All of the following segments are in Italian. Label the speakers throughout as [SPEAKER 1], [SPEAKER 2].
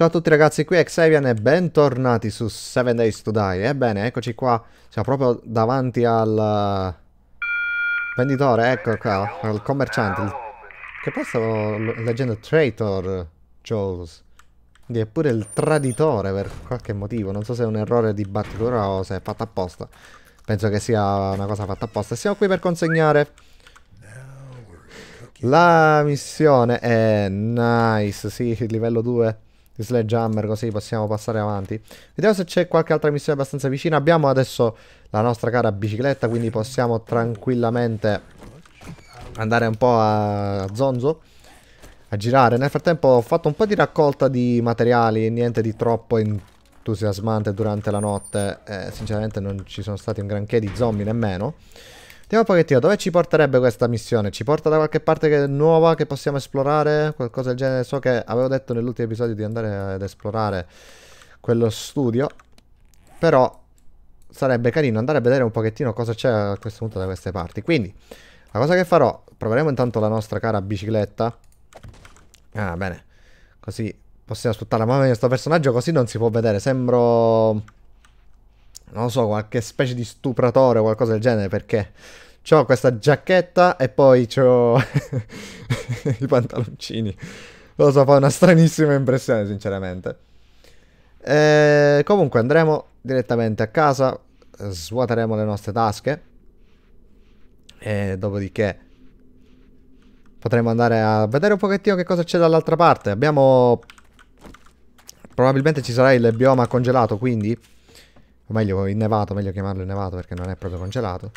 [SPEAKER 1] Ciao a tutti ragazzi, qui è Xavian e bentornati su 7 Days to Die. Ebbene, eccoci qua, siamo proprio davanti al eh, venditore, ecco qua, al commerciante. Che poi stavo leggendo Traitor Jaws. Quindi è pure il traditore per qualche motivo, non so se è un errore di battitura o se è fatto apposta. Penso che sia una cosa fatta apposta. Siamo qui per consegnare la missione. è nice, sì, livello 2. Sledgehammer, così possiamo passare avanti. Vediamo se c'è qualche altra missione abbastanza vicina. Abbiamo adesso la nostra cara bicicletta, quindi possiamo tranquillamente andare un po' a zonzo, a girare. Nel frattempo ho fatto un po' di raccolta di materiali, niente di troppo entusiasmante durante la notte. Eh, sinceramente non ci sono stati un granché di zombie nemmeno. Vediamo un pochettino, dove ci porterebbe questa missione? Ci porta da qualche parte che nuova che possiamo esplorare? Qualcosa del genere? So che avevo detto nell'ultimo episodio di andare ad esplorare quello studio. Però sarebbe carino andare a vedere un pochettino cosa c'è a questo punto da queste parti. Quindi, la cosa che farò, proveremo intanto la nostra cara bicicletta. Ah, bene. Così possiamo sfruttare. la Mamma di questo personaggio così non si può vedere. Sembro non lo so, qualche specie di stupratore o qualcosa del genere, perché ho questa giacchetta e poi ho i pantaloncini. Lo so, fa una stranissima impressione, sinceramente. E eh, comunque andremo direttamente a casa, svuoteremo le nostre tasche e dopodiché potremo andare a vedere un pochettino che cosa c'è dall'altra parte. Abbiamo... Probabilmente ci sarà il bioma congelato, quindi... O meglio, innevato, meglio chiamarlo innevato perché non è proprio congelato.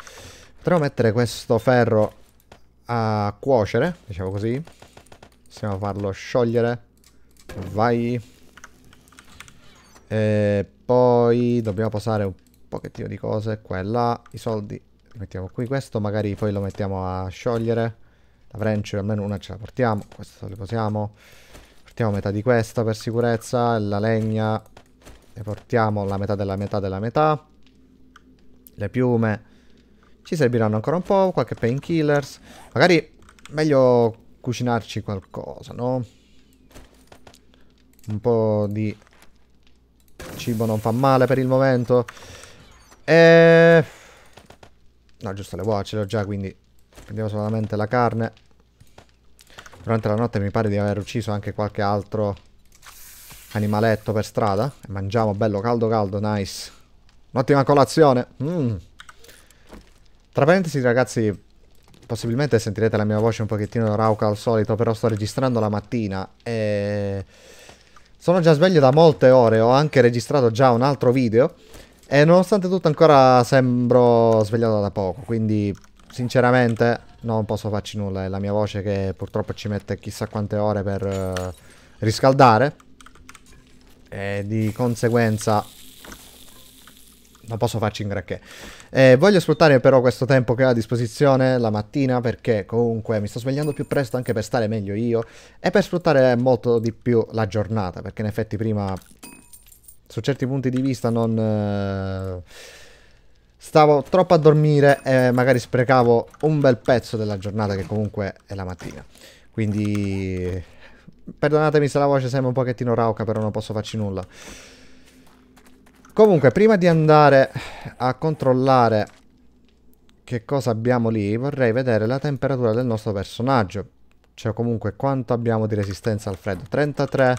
[SPEAKER 1] Potremmo mettere questo ferro a cuocere, diciamo così. Possiamo farlo sciogliere. Vai. E poi dobbiamo posare un pochettino di cose qua e là. I soldi mettiamo qui. Questo magari poi lo mettiamo a sciogliere. La wrench, almeno una ce la portiamo. Questo le posiamo. Portiamo metà di questa per sicurezza. La legna ne portiamo la metà della metà della metà. Le piume ci serviranno ancora un po', qualche painkillers. Magari meglio cucinarci qualcosa, no? Un po' di cibo non fa male per il momento. E... No, giusto, le uova ce le ho già, quindi prendiamo solamente la carne. Durante la notte mi pare di aver ucciso anche qualche altro animaletto per strada. E mangiamo bello caldo caldo, nice. Un'ottima colazione. Mmm. Tra parentesi ragazzi, possibilmente sentirete la mia voce un pochettino rauca al solito, però sto registrando la mattina e... Sono già sveglio da molte ore, ho anche registrato già un altro video e nonostante tutto ancora sembro svegliato da poco, quindi sinceramente non posso farci nulla, è la mia voce che purtroppo ci mette chissà quante ore per uh, riscaldare e di conseguenza non posso farci in granché. Eh, voglio sfruttare però questo tempo che ho a disposizione la mattina perché comunque mi sto svegliando più presto anche per stare meglio io e per sfruttare molto di più la giornata perché in effetti prima su certi punti di vista non... Eh, stavo troppo a dormire e magari sprecavo un bel pezzo della giornata che comunque è la mattina. Quindi perdonatemi se la voce sembra un pochettino rauca però non posso farci nulla. Comunque, prima di andare a controllare che cosa abbiamo lì, vorrei vedere la temperatura del nostro personaggio. Cioè, comunque, quanto abbiamo di resistenza al freddo? 33.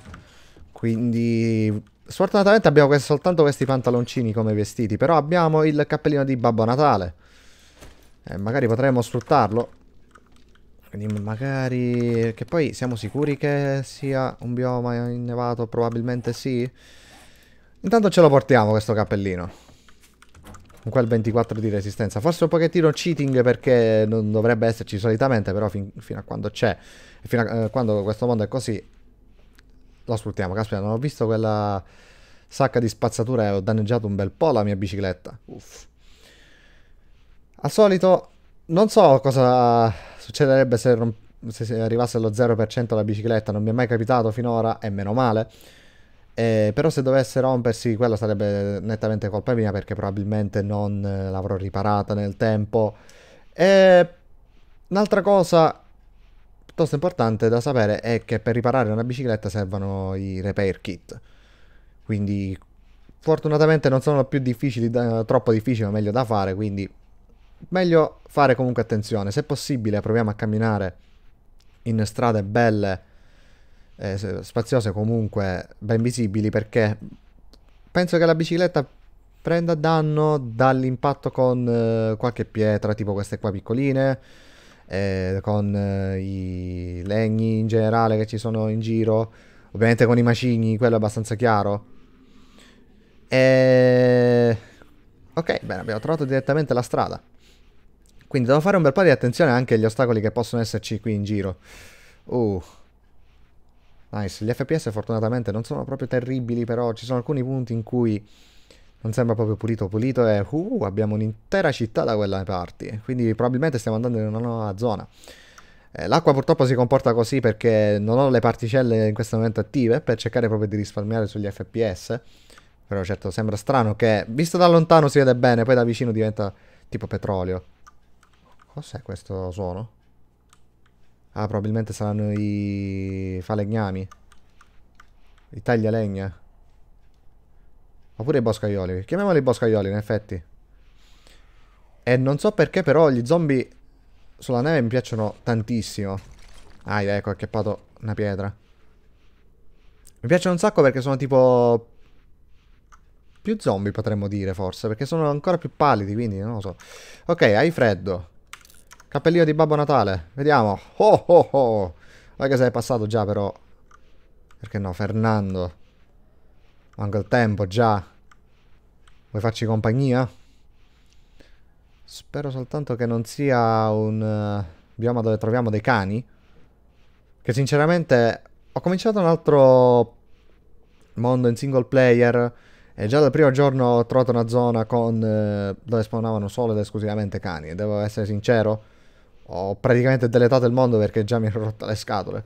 [SPEAKER 1] Quindi, sfortunatamente abbiamo quest soltanto questi pantaloncini come vestiti, però abbiamo il cappellino di Babbo Natale. Eh, magari potremmo sfruttarlo. Quindi magari... Che poi siamo sicuri che sia un bioma innevato? Probabilmente sì. Intanto ce lo portiamo questo cappellino. Con quel 24 di resistenza. Forse un pochettino cheating perché non dovrebbe esserci solitamente, però fin fino a quando c'è, fino a eh, quando questo mondo è così, lo sfruttiamo. Caspita, non ho visto quella sacca di spazzatura e ho danneggiato un bel po' la mia bicicletta. Uff. Al solito, non so cosa succederebbe se, se arrivasse allo 0% la bicicletta, non mi è mai capitato finora, e meno male. Eh, però se dovesse rompersi quella sarebbe nettamente colpa mia perché probabilmente non eh, l'avrò riparata nel tempo. E un'altra cosa piuttosto importante da sapere è che per riparare una bicicletta servono i repair kit. Quindi fortunatamente non sono più difficili, da, troppo difficili, ma meglio da fare, quindi meglio fare comunque attenzione. Se possibile proviamo a camminare in strade belle eh, spaziose comunque ben visibili perché penso che la bicicletta prenda danno dall'impatto con eh, qualche pietra tipo queste qua piccoline eh, con eh, i legni in generale che ci sono in giro ovviamente con i macigni quello è abbastanza chiaro e... ok bene abbiamo trovato direttamente la strada quindi devo fare un bel po' di attenzione anche agli ostacoli che possono esserci qui in giro uh Nice, gli FPS fortunatamente non sono proprio terribili, però ci sono alcuni punti in cui non sembra proprio pulito pulito e uh, abbiamo un'intera città da quelle parti, quindi probabilmente stiamo andando in una nuova zona. Eh, l'acqua purtroppo si comporta così perché non ho le particelle in questo momento attive per cercare proprio di risparmiare sugli FPS, però certo sembra strano che visto da lontano si vede bene, poi da vicino diventa tipo petrolio. Cos'è questo suono? Ah, probabilmente saranno i falegnami. I taglialegna. Oppure i boscaioli. Chiamiamoli boscaioli, in effetti. E non so perché, però, gli zombie sulla neve mi piacciono tantissimo. Ah, ecco, ho acchiappato una pietra. Mi piacciono un sacco perché sono tipo... Più zombie, potremmo dire, forse. Perché sono ancora più pallidi, quindi non lo so. Ok, hai freddo. Cappellino di Babbo Natale. Vediamo. Oh oh oh. Anche che sei passato già però. Perché no? Fernando. Manca il tempo già. Vuoi farci compagnia? Spero soltanto che non sia un uh, eh, bioma dove troviamo dei cani. Che sinceramente ho cominciato un altro mondo in single player e già dal primo giorno ho trovato una zona con, eh, dove spawnavano solo ed esclusivamente cani. Devo essere sincero, ho praticamente deletato il mondo perché già mi ero rotta le scatole.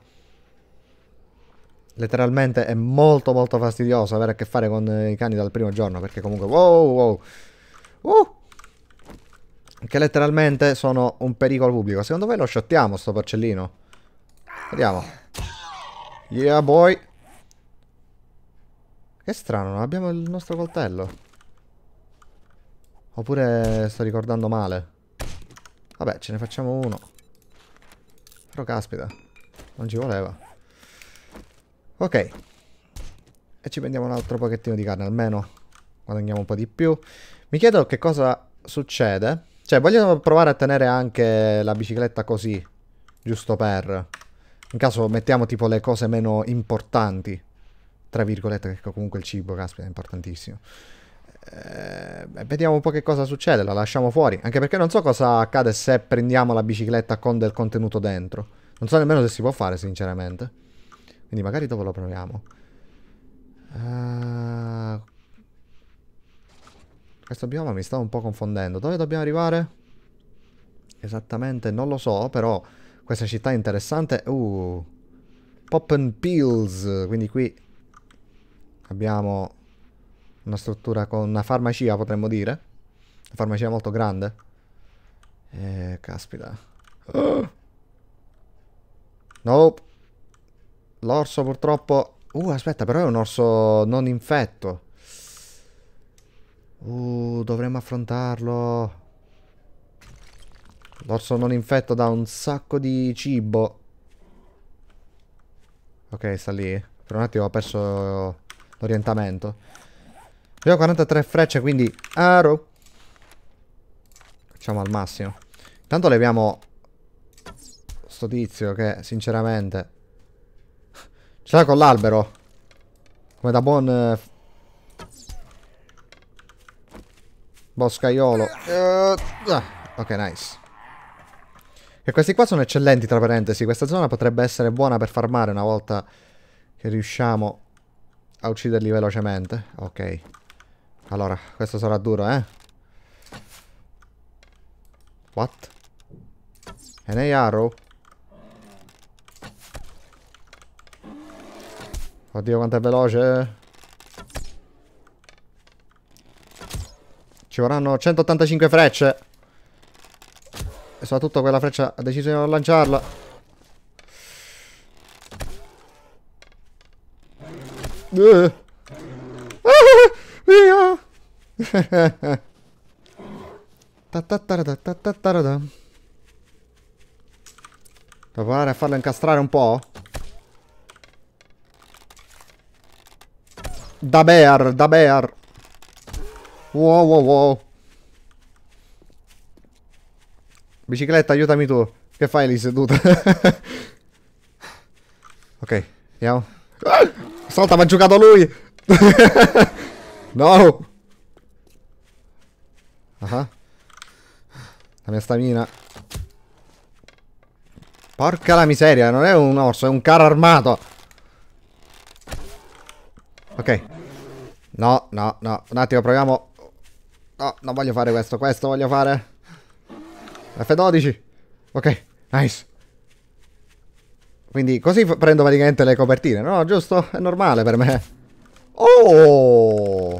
[SPEAKER 1] Letteralmente è molto molto fastidioso avere a che fare con i cani dal primo giorno perché comunque wow wow uh, che letteralmente sono un pericolo pubblico. Secondo voi lo shottiamo sto porcellino? Vediamo. Yeah boy. Che strano, non abbiamo il nostro coltello. Oppure sto ricordando male. Vabbè, ce ne facciamo uno. Però caspita, non ci voleva. Ok. E ci prendiamo un altro pochettino di carne, almeno guadagniamo un po' di più. Mi chiedo che cosa succede. Cioè, voglio provare a tenere anche la bicicletta così, giusto per... In caso mettiamo tipo le cose meno importanti, tra virgolette, che comunque il cibo, caspita, è importantissimo. Eh, vediamo un po' che cosa succede, la lasciamo fuori. Anche perché non so cosa accade se prendiamo la bicicletta con del contenuto dentro. Non so nemmeno se si può fare, sinceramente. Quindi magari dopo lo proviamo. Uh, questo bioma mi sta un po' confondendo. Dove dobbiamo arrivare? Esattamente, non lo so, però questa città è interessante. Uh, Poppin' Pills, quindi qui abbiamo una struttura con una farmacia potremmo dire una farmacia molto grande eh, caspita uh. nope l'orso purtroppo uh aspetta però è un orso non infetto uh dovremmo affrontarlo l'orso non infetto dà un sacco di cibo ok sta lì per un attimo ho perso l'orientamento io ho 43 frecce, quindi... Aro. Facciamo al massimo. Intanto leviamo... Sto tizio che, sinceramente... Ce l'ha con l'albero. Come da buon... Eh... Boscaiolo. Uh, ok, nice. E questi qua sono eccellenti, tra parentesi. Questa zona potrebbe essere buona per farmare una volta che riusciamo a ucciderli velocemente. Ok. Allora, questo sarà duro, eh. What? An arrow? Oddio quanto è veloce eh. Ci vorranno 185 frecce E soprattutto quella freccia ha deciso di non lanciarla uh. Provare a farla incastrare un po'? Da bear, da bear. Wow, wow, wow. Bicicletta, aiutami tu. Che fai lì seduta? ok, andiamo. Ah! Salta, mi ha giocato lui! no! Ah. La mia stamina. Porca la miseria, non è un orso, è un carro armato. Ok. No, no, no. Un attimo, proviamo. No, non voglio fare questo. Questo voglio fare. F12. Ok, nice. Quindi così prendo praticamente le copertine, no? Giusto? È normale per me. Oh!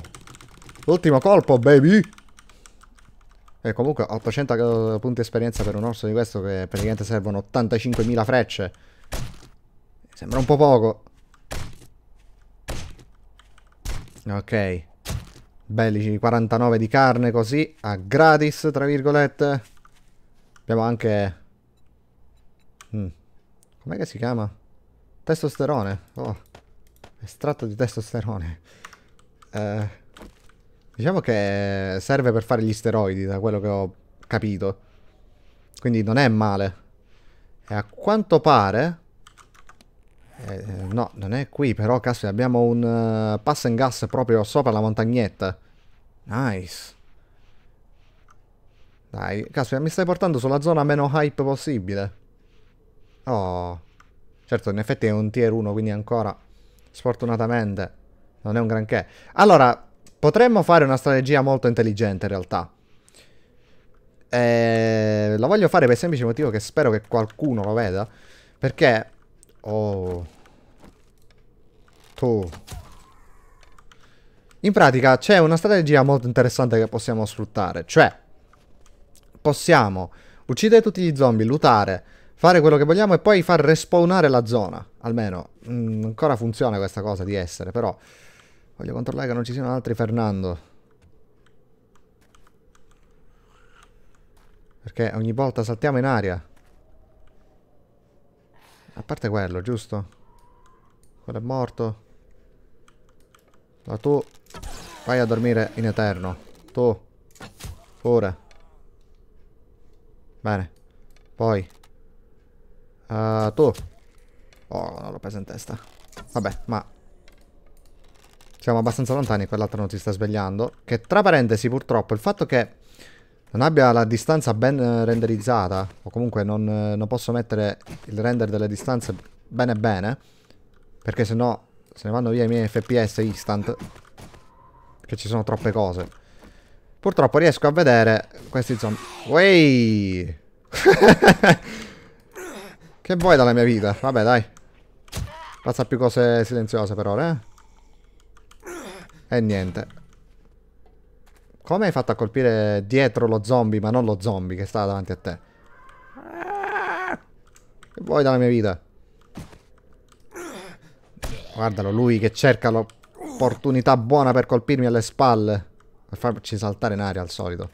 [SPEAKER 1] L'ultimo colpo, baby! E eh, comunque 800 eh, punti esperienza per un orso di questo che praticamente servono 85.000 frecce. Sembra un po' poco. Ok. Belli 49 di carne così, a gratis, tra virgolette. Abbiamo anche... Mm. Com'è che si chiama? Testosterone. Oh. Estratto di testosterone. Eh... Diciamo che serve per fare gli steroidi, da quello che ho capito. Quindi non è male. E a quanto pare... Eh, eh no, non è qui, però, caspita, abbiamo un uh, pass and gas proprio sopra la montagnetta. Nice. Dai, caspita, mi stai portando sulla zona meno hype possibile. Oh. Certo, in effetti è un tier 1, quindi ancora... Sfortunatamente. Non è un granché. Allora, Potremmo fare una strategia molto intelligente in realtà. E... Eh, la voglio fare per il semplice motivo che spero che qualcuno lo veda. Perché... Oh... Tu... Oh. In pratica c'è una strategia molto interessante che possiamo sfruttare. Cioè... Possiamo uccidere tutti gli zombie, lutare, fare quello che vogliamo e poi far respawnare la zona. Almeno, mh, mm, ancora funziona questa cosa di essere, però... Voglio controllare che non ci siano altri Fernando. Perché ogni volta saltiamo in aria. A parte quello, giusto? Quello è morto. Ma tu vai a dormire in eterno. Tu. Ora. Bene. Poi. Uh, tu. Oh, non l'ho preso in testa. Vabbè, ma siamo abbastanza lontani, e quell'altro non si sta svegliando. Che tra parentesi purtroppo il fatto che non abbia la distanza ben eh, renderizzata, o comunque non, eh, non posso mettere il render delle distanze bene bene, perché sennò se ne vanno via i miei FPS instant, che ci sono troppe cose. Purtroppo riesco a vedere questi zombie. Wey! che vuoi dalla mia vita? Vabbè, dai. Passa più cose silenziose per ora, eh? E niente. Come hai fatto a colpire dietro lo zombie, ma non lo zombie che stava davanti a te? Che vuoi dalla mia vita? Guardalo, lui che cerca l'opportunità buona per colpirmi alle spalle. Per farci saltare in aria al solito.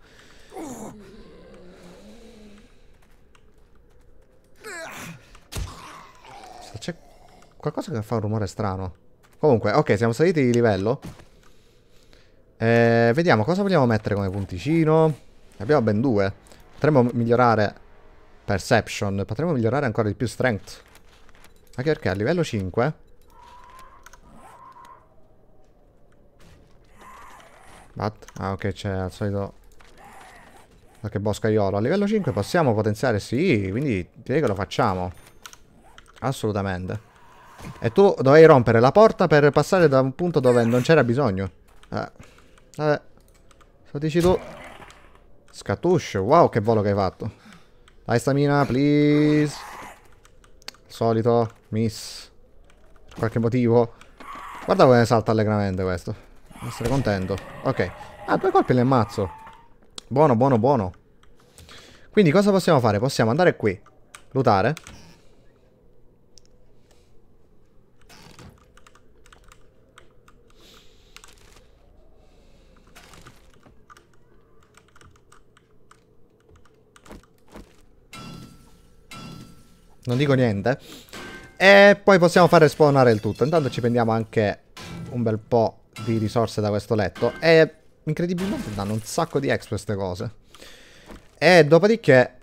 [SPEAKER 1] C'è qualcosa che fa un rumore strano. Comunque, ok, siamo saliti di livello. Eh, vediamo cosa vogliamo mettere come punticino. Ne abbiamo ben due. Potremmo migliorare Perception. Potremmo migliorare ancora di più Strength. Anche perché a livello 5... But... Ah ok c'è al solito qualche boscaiolo. A livello 5 possiamo potenziare sì, quindi direi che lo facciamo. Assolutamente. E tu dovevi rompere la porta per passare da un punto dove non c'era bisogno. Eh. Vabbè. Lo dici tu. Scatuscio. Wow, che volo che hai fatto. Dai stamina, please. Solito. Miss. Per qualche motivo. Guarda come salta allegramente questo. Devo essere contento. Ok. Ah, due colpi le ammazzo. Buono, buono, buono. Quindi cosa possiamo fare? Possiamo andare qui. Lutare. Non dico niente. E poi possiamo fare spawnare il tutto. Intanto ci prendiamo anche un bel po' di risorse da questo letto. E incredibilmente danno un sacco di ex queste cose. E dopodiché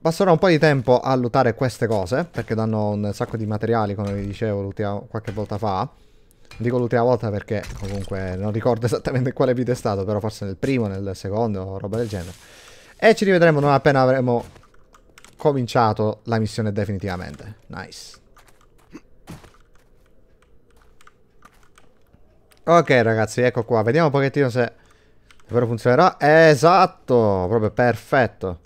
[SPEAKER 1] passerò un po' di tempo a lootare queste cose, perché danno un sacco di materiali, come vi dicevo qualche volta fa. Dico l'ultima volta perché comunque non ricordo esattamente quale video è stato, però forse nel primo, nel secondo, roba del genere. E ci rivedremo non appena avremo cominciato la missione definitivamente. Nice. Ok ragazzi, ecco qua. Vediamo un pochettino se davvero funzionerà. Esatto, proprio perfetto.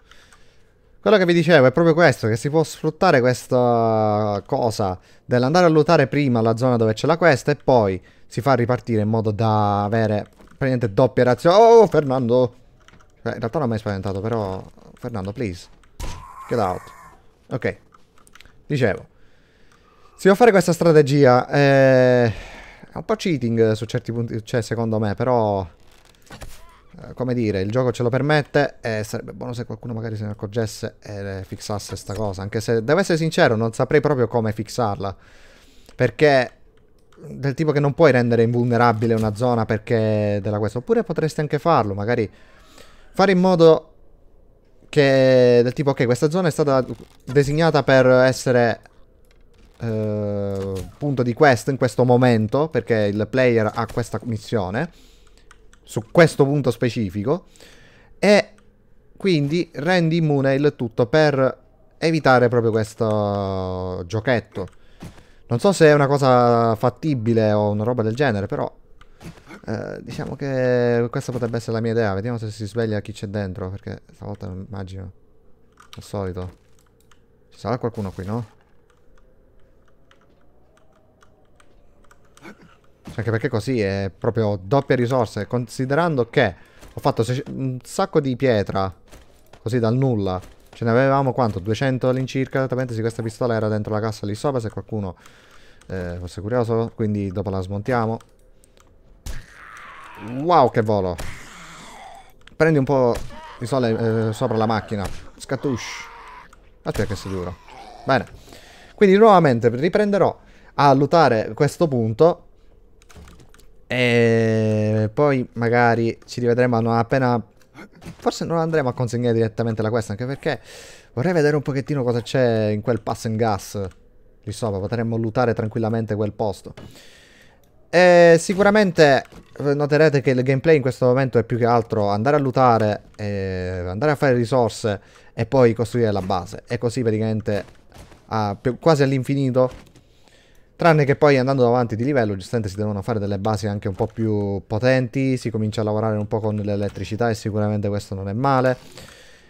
[SPEAKER 1] Quello che vi dicevo è proprio questo, che si può sfruttare questa cosa dell'andare a lottare prima la zona dove c'è la questa e poi si fa ripartire in modo da avere praticamente doppia razione. Oh, Fernando! Cioè, in realtà non mi hai spaventato, però... Fernando, please. Get out. Ok. Dicevo. Se devo fare questa strategia... Eh, è un po' cheating su certi punti... Cioè, secondo me, però... Eh, come dire, il gioco ce lo permette e sarebbe buono se qualcuno magari se ne accorgesse e fixasse sta cosa. Anche se, devo essere sincero, non saprei proprio come fixarla. Perché del tipo che non puoi rendere invulnerabile una zona perché della questa. Oppure potresti anche farlo, magari fare in modo che del tipo, ok, questa zona è stata designata per essere eh, punto di quest in questo momento, perché il player ha questa missione, su questo punto specifico, e quindi rendi immune il tutto per evitare proprio questo giochetto. Non so se è una cosa fattibile o una roba del genere, però eh, diciamo che questa potrebbe essere la mia idea. Vediamo se si sveglia chi c'è dentro. Perché stavolta non immagino. Al solito. Ci sarà qualcuno qui, no? anche perché così è proprio doppia risorsa. Considerando che ho fatto un sacco di pietra. Così dal nulla. Ce ne avevamo quanto? 200 all'incirca. Esattamente se questa pistola era dentro la cassa lì sopra. Se qualcuno eh, fosse curioso. Quindi dopo la smontiamo. Wow che volo Prendi un po' di sole eh, sopra la macchina Scatush Aspetta che si duro Bene Quindi nuovamente riprenderò a lottare questo punto E poi magari ci rivedremo appena Forse non andremo a consegnare direttamente la quest Anche perché vorrei vedere un pochettino cosa c'è in quel pass and gas Lì sopra potremmo lottare tranquillamente quel posto e eh, sicuramente eh, noterete che il gameplay in questo momento è più che altro andare a lootare, eh, andare a fare risorse e poi costruire la base. E così praticamente a, quasi all'infinito. Tranne che poi andando avanti di livello, giustamente si devono fare delle basi anche un po' più potenti, si comincia a lavorare un po' con l'elettricità e sicuramente questo non è male.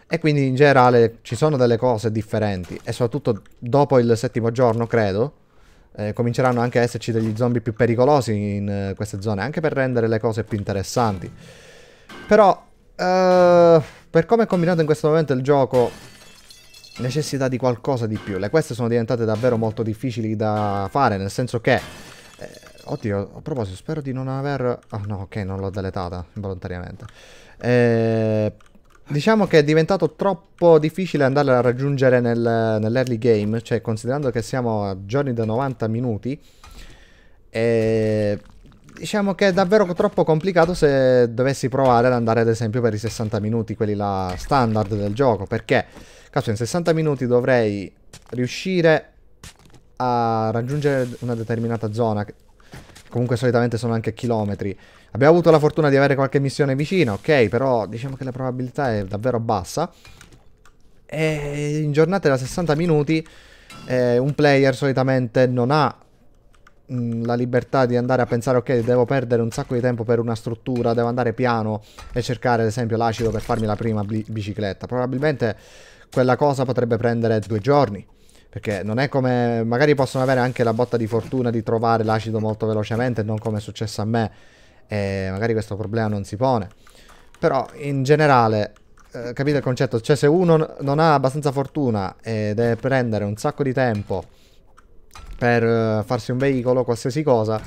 [SPEAKER 1] E quindi in generale ci sono delle cose differenti e soprattutto dopo il settimo giorno, credo, eh, cominceranno anche a esserci degli zombie più pericolosi in eh, queste zone, anche per rendere le cose più interessanti. Però, eh, per come è combinato in questo momento il gioco, necessita di qualcosa di più. Le queste sono diventate davvero molto difficili da fare, nel senso che... Eh, oddio, a proposito, spero di non aver... Ah oh, no, ok, non l'ho deletata involontariamente. Eh, Diciamo che è diventato troppo difficile andarla a raggiungere nel, nell'early game, cioè considerando che siamo a giorni da 90 minuti, e diciamo che è davvero troppo complicato se dovessi provare ad andare ad esempio per i 60 minuti, quelli là standard del gioco, perché cazzo in 60 minuti dovrei riuscire a raggiungere una determinata zona comunque solitamente sono anche chilometri. Abbiamo avuto la fortuna di avere qualche missione vicina, ok, però diciamo che la probabilità è davvero bassa. E in giornate da 60 minuti eh, un player solitamente non ha mm, la libertà di andare a pensare ok devo perdere un sacco di tempo per una struttura devo andare piano e cercare ad esempio l'acido per farmi la prima bicicletta probabilmente quella cosa potrebbe prendere due giorni perché non è come... Magari possono avere anche la botta di fortuna di trovare l'acido molto velocemente, non come è successo a me. E magari questo problema non si pone. Però in generale, eh, capite il concetto? Cioè se uno non ha abbastanza fortuna e deve prendere un sacco di tempo per eh, farsi un veicolo, qualsiasi cosa,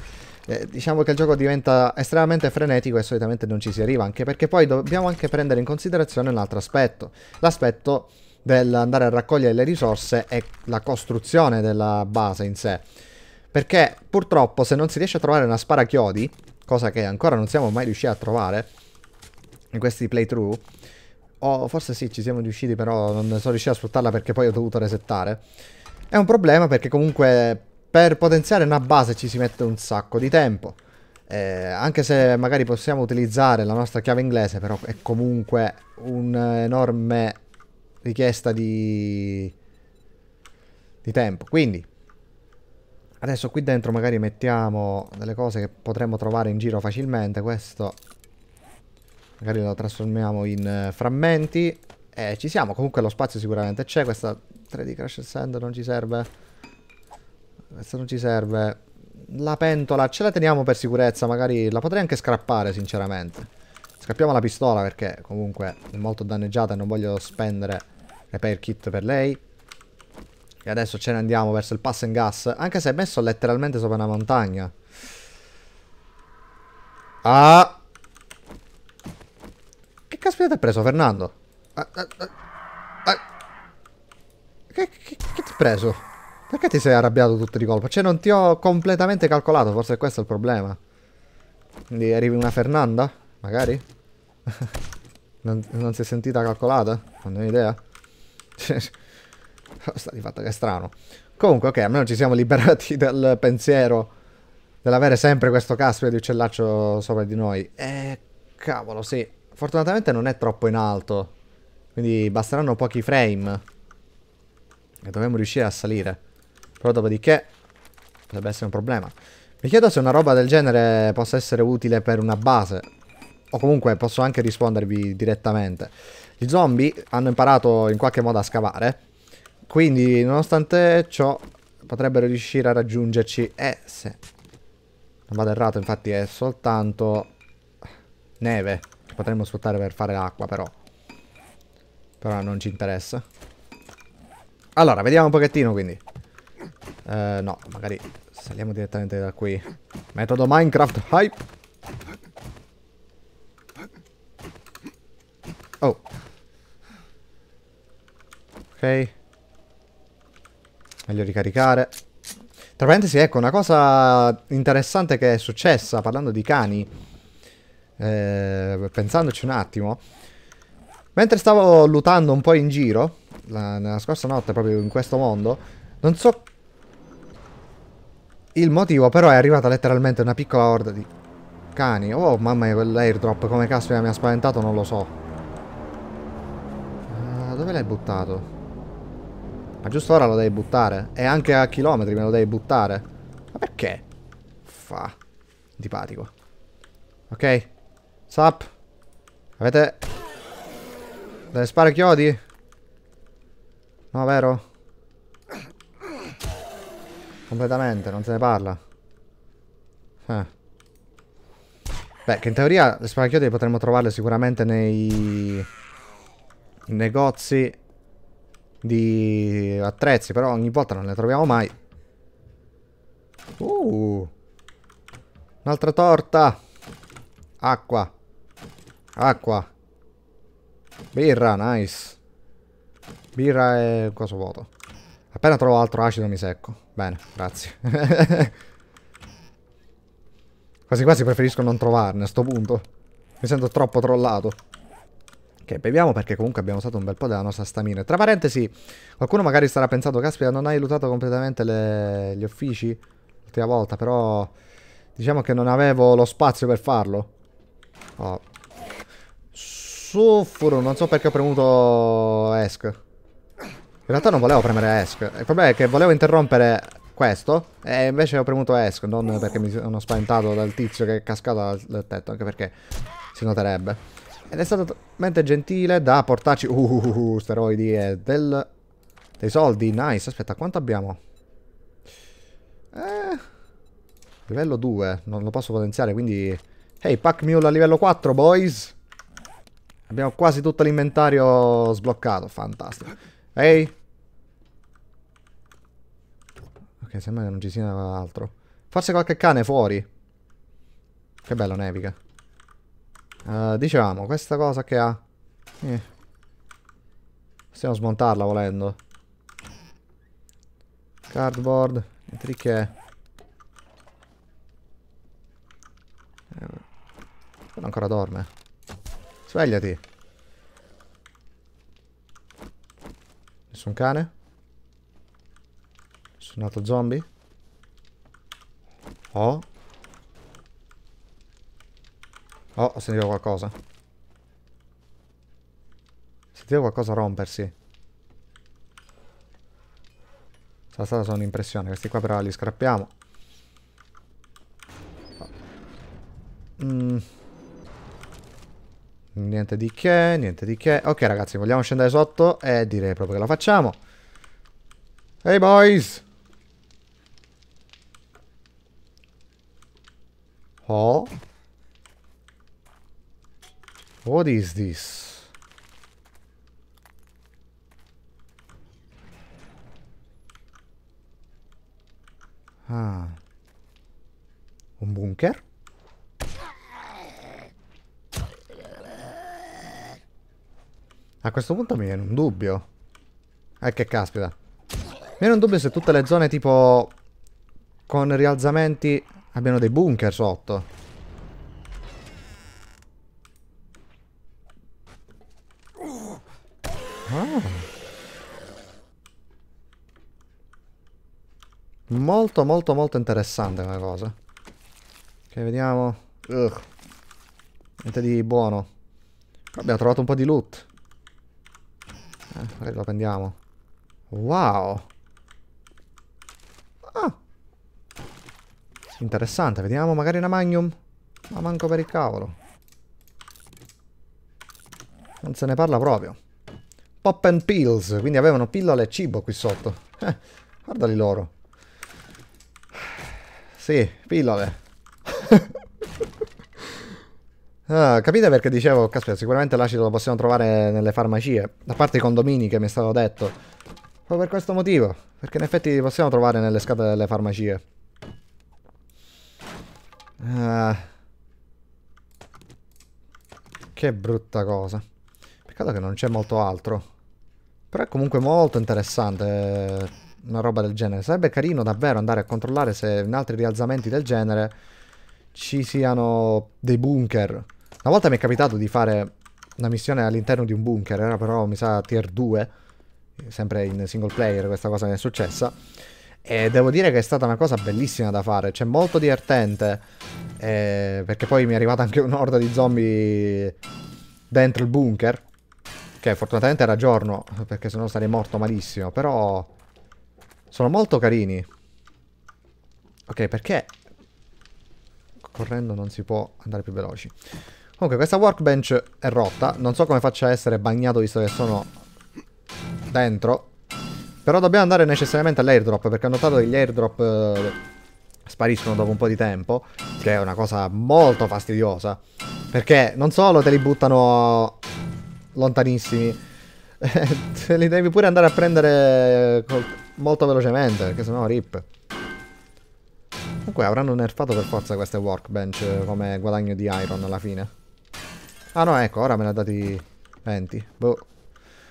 [SPEAKER 1] eh, diciamo che il gioco diventa estremamente frenetico e solitamente non ci si arriva, anche perché poi dobbiamo anche prendere in considerazione un altro aspetto. L'aspetto dell'andare a raccogliere le risorse è la costruzione della base in sé. Perché purtroppo se non si riesce a trovare una spara chiodi, cosa che ancora non siamo mai riusciti a trovare in questi playthrough, o forse sì ci siamo riusciti però non sono riuscito a sfruttarla perché poi ho dovuto resettare, è un problema perché comunque per potenziare una base ci si mette un sacco di tempo. Eh, anche se magari possiamo utilizzare la nostra chiave inglese, però è comunque un enorme richiesta di, di tempo. Quindi, adesso qui dentro magari mettiamo delle cose che potremmo trovare in giro facilmente. Questo magari lo trasformiamo in eh, frammenti. E ci siamo, comunque lo spazio sicuramente c'è. Questa 3D Crash Sand non ci serve. Questa non ci serve. La pentola ce la teniamo per sicurezza, magari la potrei anche scrappare sinceramente. Scappiamo la pistola perché comunque è molto danneggiata e non voglio spendere repair kit per lei. E adesso ce ne andiamo verso il pass and gas, anche se è messo letteralmente sopra una montagna. Ah! Che caspita ti ha preso, Fernando? Ah, ah, ah, ah. Che, che, che ti ha preso? Perché ti sei arrabbiato tutto di colpo? Cioè non ti ho completamente calcolato, forse questo è il problema. Quindi arrivi una Fernanda? Magari? non, non, si è sentita calcolata? Non ho idea. Sta di fatto che è strano. Comunque, ok, almeno ci siamo liberati dal pensiero dell'avere sempre questo caspio di uccellaccio sopra di noi. Eh, cavolo, sì. Fortunatamente non è troppo in alto. Quindi basteranno pochi frame. E dovremmo riuscire a salire. Però dopodiché potrebbe essere un problema. Mi chiedo se una roba del genere possa essere utile per una base o comunque posso anche rispondervi direttamente. Gli zombie hanno imparato in qualche modo a scavare, quindi nonostante ciò potrebbero riuscire a raggiungerci e se non vado errato infatti è soltanto neve che potremmo sfruttare per fare acqua però. Però non ci interessa. Allora, vediamo un pochettino quindi. Eh, no, magari saliamo direttamente da qui. Metodo Minecraft Hype. Ok. Meglio ricaricare. Tra parentesi, ecco, una cosa interessante che è successa, parlando di cani, eh, pensandoci un attimo, mentre stavo lutando un po' in giro, la, nella scorsa notte, proprio in questo mondo, non so il motivo, però è arrivata letteralmente una piccola orda di cani. Oh, mamma mia, quell'airdrop, come caspita mi ha spaventato, non lo so. Uh, dove l'hai buttato? giusto ora lo devi buttare. E anche a chilometri me lo devi buttare. Ma perché? Fa. Antipatico. Ok. Sap. Avete... Delle spare chiodi? No, vero? Completamente, non se ne parla. Eh. Beh, che in teoria le chiodi potremmo trovarle sicuramente nei negozi di attrezzi, però ogni volta non ne troviamo mai. Uh, un'altra torta. Acqua. Acqua. Birra, nice. Birra e cosa vuoto. Appena trovo altro acido mi secco. Bene, grazie. quasi quasi preferisco non trovarne a sto punto. Mi sento troppo trollato. Ok, beviamo perché comunque abbiamo usato un bel po' della nostra stamina. Tra parentesi, qualcuno magari starà pensando, caspita, non hai lutato completamente le... gli uffici l'ultima volta, però diciamo che non avevo lo spazio per farlo. Oh. Suffuro, non so perché ho premuto ESC. In realtà non volevo premere ESC. Il problema è che volevo interrompere questo e invece ho premuto ESC, non perché mi sono spaventato dal tizio che è cascato dal tetto, anche perché si noterebbe. Ed è stato talmente gentile da portarci... Uh, uh, uh, uh steroidi e del... dei soldi. Nice. Aspetta, quanto abbiamo? Eh... Livello 2. Non lo posso potenziare, quindi... Hey, pack mule a livello 4, boys! Abbiamo quasi tutto l'inventario sbloccato. Fantastico. Ehi! Hey. Ok, sembra che non ci sia altro. Forse qualche cane fuori. Che bello, nevica. Uh, eh, dicevamo, questa cosa che ha... Eh. Possiamo smontarla volendo. Cardboard. Il eh, Quello ancora dorme. Svegliati. Nessun cane? Nessun altro zombie? Oh. Oh, ho sentito qualcosa. Sentivo qualcosa rompersi. Sarà stata solo un'impressione. Questi qua però li scrappiamo. Mm. Niente di che, niente di che. Ok ragazzi, vogliamo scendere sotto e direi proprio che la facciamo. Hey boys! Oh. What is this? Ah. Un bunker? A questo punto mi viene un dubbio. Eh che caspita. Mi viene un dubbio se tutte le zone tipo con rialzamenti abbiano dei bunker sotto. Molto, molto, molto interessante come cosa. Ok, vediamo. Ugh. Niente di buono. Abbiamo trovato un po' di loot. Eh, magari lo prendiamo. Wow. Ah. Interessante, vediamo magari una magnum. Ma manco per il cavolo. Non se ne parla proprio. Pop and pills, quindi avevano pillole e cibo qui sotto. Eh, guardali loro. Sì, pillole. Eh. ah, capite perché dicevo, caspita, sicuramente l'acido lo possiamo trovare nelle farmacie, a parte i condomini che mi è stato detto. Proprio per questo motivo, perché in effetti li possiamo trovare nelle scatole delle farmacie. Ah. Che brutta cosa. Peccato che non c'è molto altro. Però è comunque molto interessante eh una roba del genere. Sarebbe carino davvero andare a controllare se in altri rialzamenti del genere ci siano dei bunker. Una volta mi è capitato di fare una missione all'interno di un bunker, era però mi sa tier 2, sempre in single player questa cosa mi è successa. E devo dire che è stata una cosa bellissima da fare, cioè molto divertente, eh, perché poi mi è arrivata anche un'orda di zombie dentro il bunker, che fortunatamente era giorno, perché sennò sarei morto malissimo, però sono molto carini. Ok, perché correndo non si può andare più veloci. Comunque, questa workbench è rotta. Non so come faccia a essere bagnato visto che sono dentro. Però dobbiamo andare necessariamente all'airdrop, perché ho notato che gli airdrop eh, spariscono dopo un po' di tempo, che è una cosa molto fastidiosa. Perché non solo te li buttano lontanissimi, te li devi pure andare a prendere... Col molto velocemente, perché sennò rip. Comunque avranno nerfato per forza queste workbench eh, come guadagno di iron alla fine. Ah no, ecco, ora me ne ha dati 20. Boh.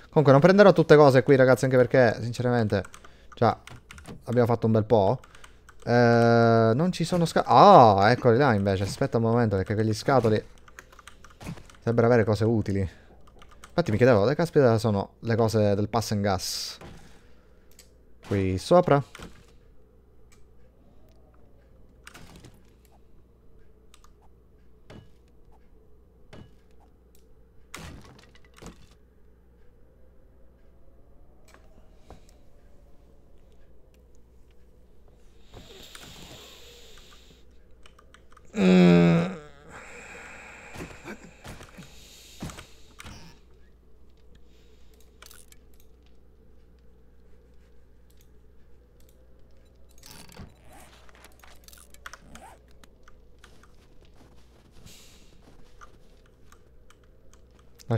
[SPEAKER 1] Comunque non prenderò tutte cose qui, ragazzi, anche perché, sinceramente, già abbiamo fatto un bel po'. Eh, non ci sono scatole. Ah, eccoli là invece. Aspetta un momento, perché quegli scatoli sembra avere cose utili. Infatti mi chiedevo, le caspita sono le cose del pass and gas? qui sopra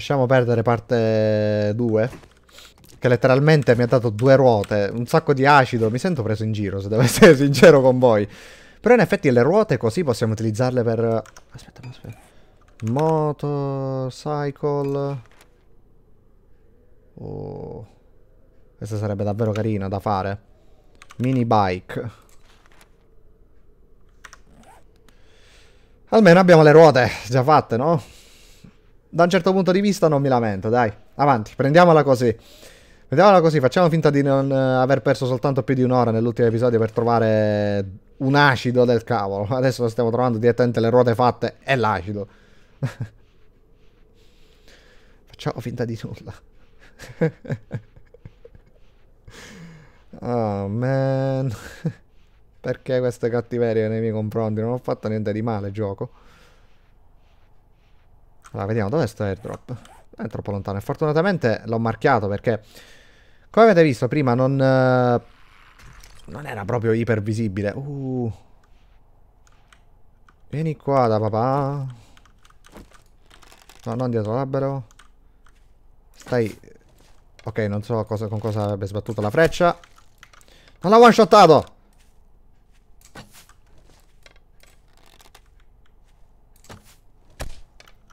[SPEAKER 1] Lasciamo perdere parte 2. Che letteralmente mi ha dato due ruote, un sacco di acido. Mi sento preso in giro, se devo essere sincero con voi. Però in effetti le ruote così possiamo utilizzarle per... Aspetta, aspetta. Motorcycle. Oh. Questa sarebbe davvero carina da fare. Mini bike. Almeno abbiamo le ruote già fatte, no? da un certo punto di vista non mi lamento, dai. Avanti, prendiamola così. Prendiamola così, facciamo finta di non eh, aver perso soltanto più di un'ora nell'ultimo episodio per trovare un acido del cavolo. Adesso stiamo trovando direttamente le ruote fatte e l'acido. facciamo finta di nulla. oh man. Perché queste cattiverie nei miei confronti? Non ho fatto niente di male, gioco. Allora, vediamo dov'è sto airdrop. È troppo lontano. E fortunatamente l'ho marchiato perché, come avete visto prima, non, uh, non era proprio ipervisibile. Uh. Vieni qua da papà. No, non dietro l'albero. Stai... Ok, non so cosa, con cosa avrebbe sbattuto la freccia. Non l'ha one shotato!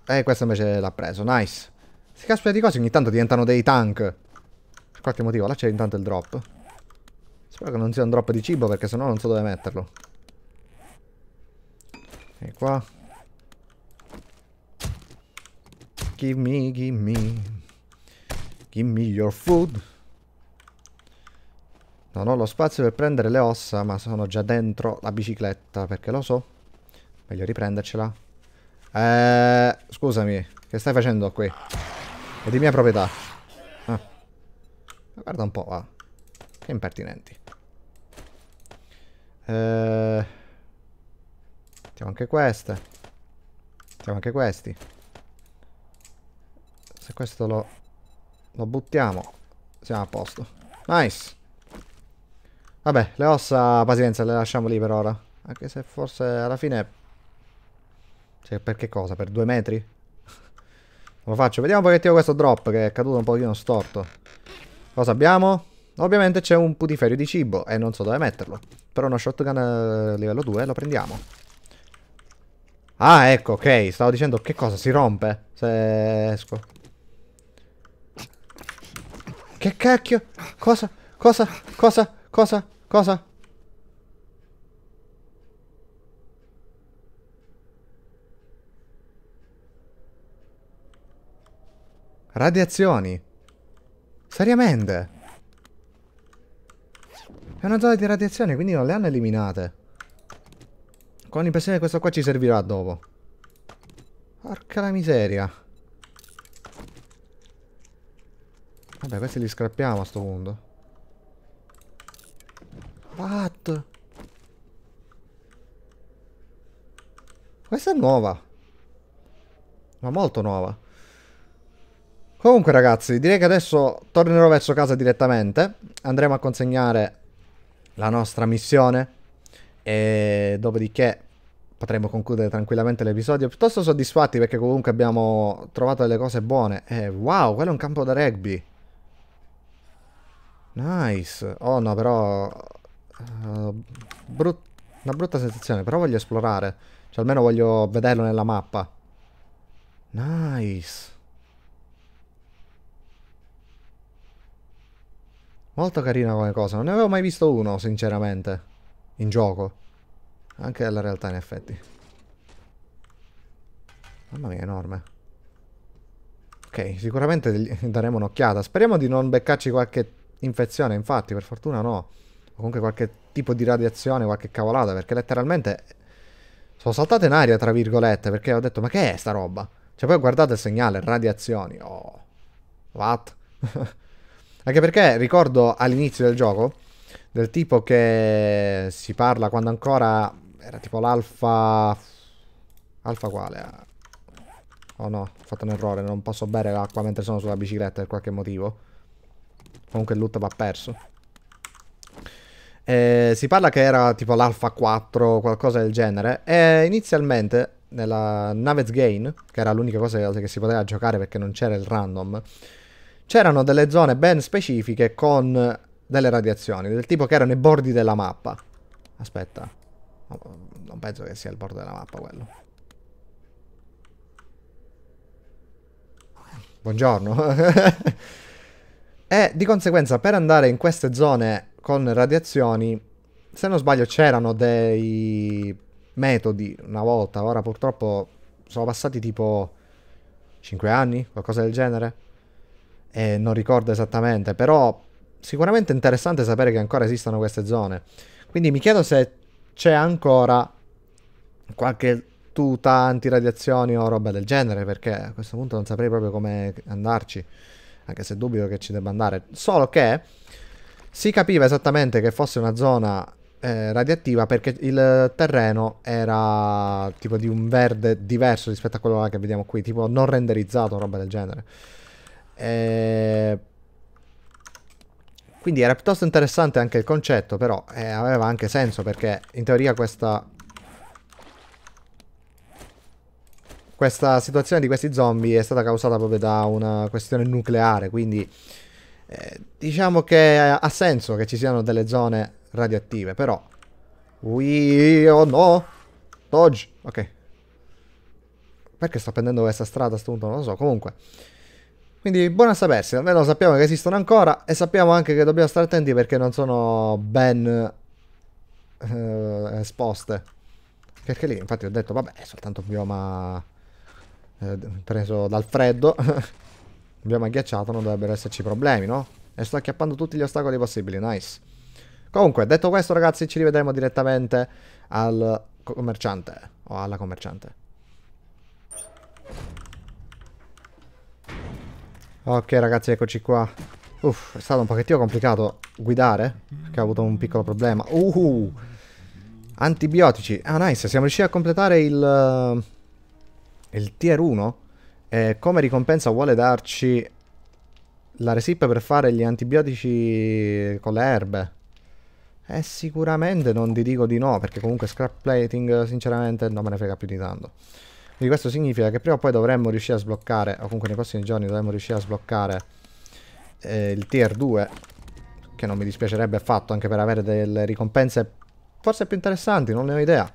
[SPEAKER 1] eh, questo invece l'ha preso, nice. Si caspita di cose ogni tanto diventano dei tank. Per qualche motivo, là c'è intanto il drop. Spero che non sia un drop di cibo perché sennò non so dove metterlo. E qua. Give me, give me. Give me your food. Non ho lo spazio per prendere le ossa, ma sono già dentro la bicicletta, perché lo so. Meglio riprendercela. Eh, scusami, che stai facendo qui? È di mia proprietà. Ah. Guarda un po', va. Che impertinenti. Eh, mettiamo anche queste. Mettiamo anche questi. Se questo lo, lo buttiamo, siamo a posto. Nice. Vabbè, le ossa, pazienza, le lasciamo lì per ora. Anche se forse alla fine cioè, per che cosa? Per due metri? Lo faccio. Vediamo un pochettino questo drop che è caduto un pochino storto. Cosa abbiamo? Ovviamente c'è un putiferio di cibo e non so dove metterlo. Però uno shotgun eh, livello 2 lo prendiamo. Ah, ecco, ok. Stavo dicendo che cosa? Si rompe se esco. Che cacchio? Cosa? Cosa? Cosa? Cosa? Cosa? Radiazioni. Seriamente? È una zona di radiazione, quindi non le hanno eliminate. Con l'impressione che questo qua ci servirà dopo. Porca la miseria. Vabbè, questi li scrappiamo a sto punto. What? Questa è nuova. Ma molto nuova. Comunque ragazzi, direi che adesso tornerò verso casa direttamente. Andremo a consegnare la nostra missione. E dopodiché potremo concludere tranquillamente l'episodio. Piuttosto soddisfatti perché comunque abbiamo trovato delle cose buone. E wow, quello è un campo da rugby. Nice. Oh no, però... Uh, brut... Una brutta sensazione, però voglio esplorare. Cioè almeno voglio vederlo nella mappa. Nice. Molto carina come cosa. Non ne avevo mai visto uno, sinceramente. In gioco. Anche nella realtà, in effetti. Mamma mia, è enorme. Ok, sicuramente daremo un'occhiata. Speriamo di non beccarci qualche infezione, infatti. Per fortuna no. O comunque qualche tipo di radiazione, qualche cavolata. Perché letteralmente... Sono saltato in aria, tra virgolette, perché ho detto, ma che è sta roba? Cioè, poi guardate il segnale, radiazioni. Oh. What? Anche perché ricordo all'inizio del gioco, del tipo che si parla quando ancora era tipo l'alfa... Alfa quale? Oh no, ho fatto un errore, non posso bere l'acqua mentre sono sulla bicicletta per qualche motivo. Comunque il loot va perso. Eh, si parla che era tipo l'Alpha 4 o qualcosa del genere. E inizialmente nella Navet's Gain, che era l'unica cosa che si poteva giocare perché non c'era il random, c'erano delle zone ben specifiche con delle radiazioni, del tipo che erano i bordi della mappa. Aspetta, non penso che sia il bordo della mappa quello. Buongiorno. e di conseguenza per andare in queste zone con radiazioni, se non sbaglio c'erano dei metodi una volta, ora purtroppo sono passati tipo 5 anni, qualcosa del genere eh, non ricordo esattamente, però sicuramente è interessante sapere che ancora esistono queste zone. Quindi mi chiedo se c'è ancora qualche tuta antiradiazioni o roba del genere, perché a questo punto non saprei proprio come andarci, anche se dubito che ci debba andare. Solo che si capiva esattamente che fosse una zona eh, radioattiva perché il terreno era tipo di un verde diverso rispetto a quello che vediamo qui, tipo non renderizzato, roba del genere. Eh, quindi era piuttosto interessante anche il concetto, però eh, aveva anche senso perché in teoria questa... Questa situazione di questi zombie è stata causata proprio da una questione nucleare, quindi eh, diciamo che ha senso che ci siano delle zone radioattive, però... Ui, oh no! Dodge! Ok. Perché sto prendendo questa strada a questo punto? Non lo so, comunque... Quindi buona sapersi, almeno sappiamo che esistono ancora e sappiamo anche che dobbiamo stare attenti perché non sono ben eh, esposte. Perché lì infatti ho detto vabbè è soltanto un bioma eh, preso dal freddo, bioma ghiacciato, non dovrebbero esserci problemi, no? E sto acchiappando tutti gli ostacoli possibili, nice. Comunque, detto questo ragazzi, ci rivedremo direttamente al commerciante o alla commerciante. Ok ragazzi eccoci qua Uff è stato un pochettino complicato guidare Perché ho avuto un piccolo problema Uh Antibiotici Ah nice siamo riusciti a completare il eh, Il tier 1 E come ricompensa vuole darci La resip per fare gli antibiotici Con le erbe Eh sicuramente non ti dico di no Perché comunque scrap plating sinceramente non me ne frega più di tanto quindi questo significa che prima o poi dovremmo riuscire a sbloccare, o comunque nei prossimi giorni dovremmo riuscire a sbloccare eh, il tier 2, che non mi dispiacerebbe affatto, anche per avere delle ricompense forse più interessanti, non ne ho idea.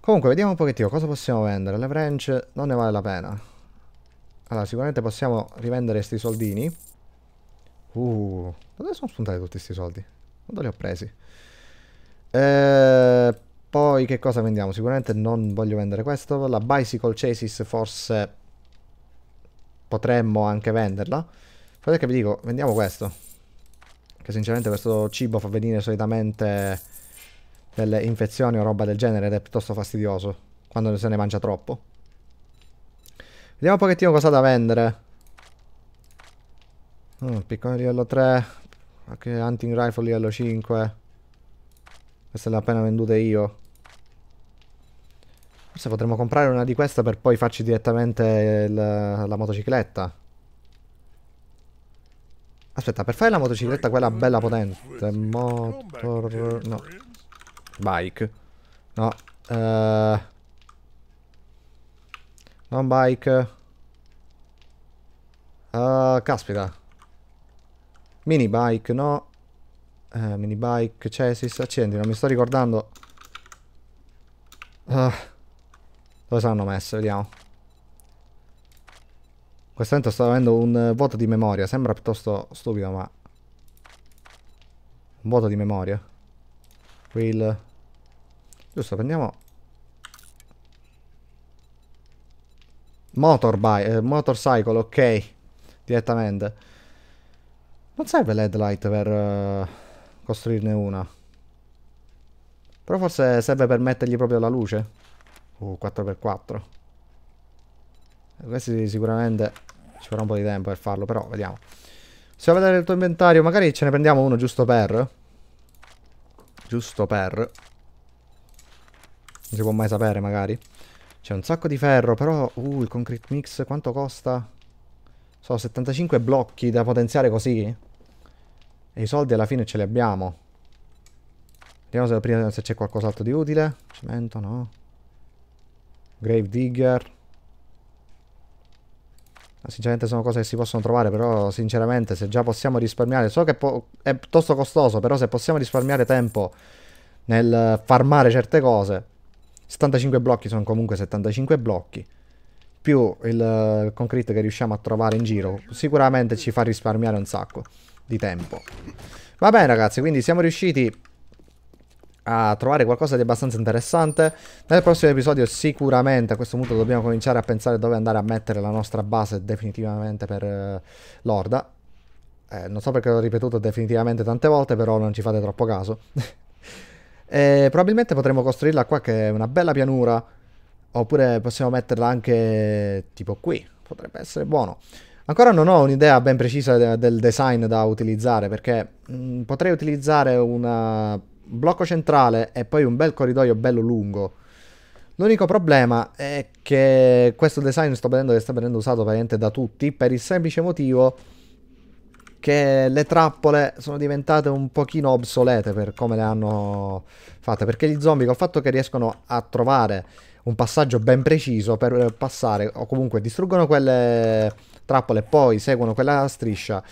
[SPEAKER 1] Comunque, vediamo un pochettino cosa possiamo vendere. Le branch non ne vale la pena. Allora, sicuramente possiamo rivendere questi soldini. Uh, dove sono spuntati tutti questi soldi? Quando li ho presi? Eh, poi che cosa vendiamo? Sicuramente non voglio vendere questo. La Bicycle Chasis forse potremmo anche venderla. Fate che vi dico, vendiamo questo. Che sinceramente questo cibo fa venire solitamente delle infezioni o roba del genere ed è piuttosto fastidioso quando se ne mangia troppo. Vediamo un pochettino cosa da vendere. Mm, piccone livello 3, anche hunting rifle livello 5. Queste le ho appena vendute io. Forse potremmo comprare una di queste per poi farci direttamente il, la motocicletta. Aspetta, per fare la motocicletta quella bella potente. Motor... No. Bike. No. Uh... Non bike. Uh, caspita. Mini bike, no. Eh, minibike, Cesis, cioè, accendi, non mi sto ricordando. Uh, dove saranno messe? Vediamo. In questo momento sto avendo un eh, vuoto di memoria. Sembra piuttosto stupido, ma... Un vuoto di memoria. Wheel. Giusto, prendiamo... Motorbike, eh, motorcycle, ok. Direttamente. Non serve LED light per... Uh costruirne una. Però forse serve per mettergli proprio la luce. Uh, 4x4. Questi sicuramente ci vorrà un po' di tempo per farlo, però vediamo. Possiamo vedere il tuo inventario. Magari ce ne prendiamo uno giusto per. Giusto per. Non si può mai sapere, magari. C'è un sacco di ferro, però... Uh, il concrete mix quanto costa? So, 75 blocchi da potenziare così? E i soldi alla fine ce li abbiamo. Vediamo se, prima, se c'è qualcos'altro di utile. Cemento, no. Grave digger. Sinceramente sono cose che si possono trovare, però sinceramente se già possiamo risparmiare... So che è piuttosto costoso, però se possiamo risparmiare tempo nel farmare certe cose... 75 blocchi sono comunque 75 blocchi. Più il concrete che riusciamo a trovare in giro, sicuramente ci fa risparmiare un sacco di tempo. Va bene ragazzi, quindi siamo riusciti a trovare qualcosa di abbastanza interessante. Nel prossimo episodio sicuramente a questo punto dobbiamo cominciare a pensare dove andare a mettere la nostra base definitivamente per eh, l'orda. Eh, non so perché l'ho ripetuto definitivamente tante volte, però non ci fate troppo caso. eh, probabilmente potremmo costruirla qua che è una bella pianura, oppure possiamo metterla anche tipo qui, potrebbe essere buono. Ancora non ho un'idea ben precisa de del design da utilizzare perché mh, mm, potrei utilizzare un blocco centrale e poi un bel corridoio bello lungo. L'unico problema è che questo design sto vedendo che sta venendo usato praticamente da tutti per il semplice motivo che le trappole sono diventate un pochino obsolete per come le hanno fatte, perché gli zombie col fatto che riescono a trovare un passaggio ben preciso per passare o comunque distruggono quelle trappole e poi seguono quella striscia,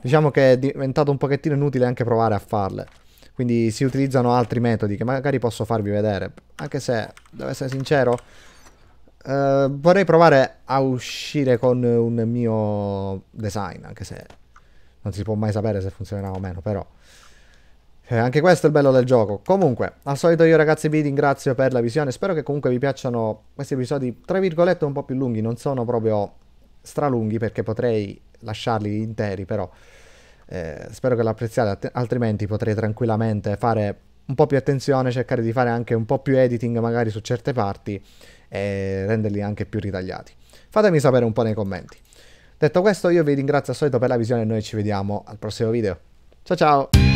[SPEAKER 1] diciamo che è diventato un pochettino inutile anche provare a farle. Quindi si utilizzano altri metodi che magari posso farvi vedere. Anche se, devo essere sincero, eh, vorrei provare a uscire con un mio design, anche se non si può mai sapere se funzionerà o meno, però... Eh, anche questo è il bello del gioco. Comunque, al solito io ragazzi vi ringrazio per la visione. Spero che comunque vi piacciono questi episodi, tra virgolette, un po' più lunghi. Non sono proprio stralunghi perché potrei lasciarli interi, però eh, spero che l'apprezziate, At- altrimenti potrei tranquillamente fare un po' più attenzione, cercare di fare anche un po' più editing magari su certe parti e renderli anche più ritagliati. Fatemi sapere un po' nei commenti. Detto questo io vi ringrazio al solito per la visione e noi ci vediamo al prossimo video. Ciao ciao!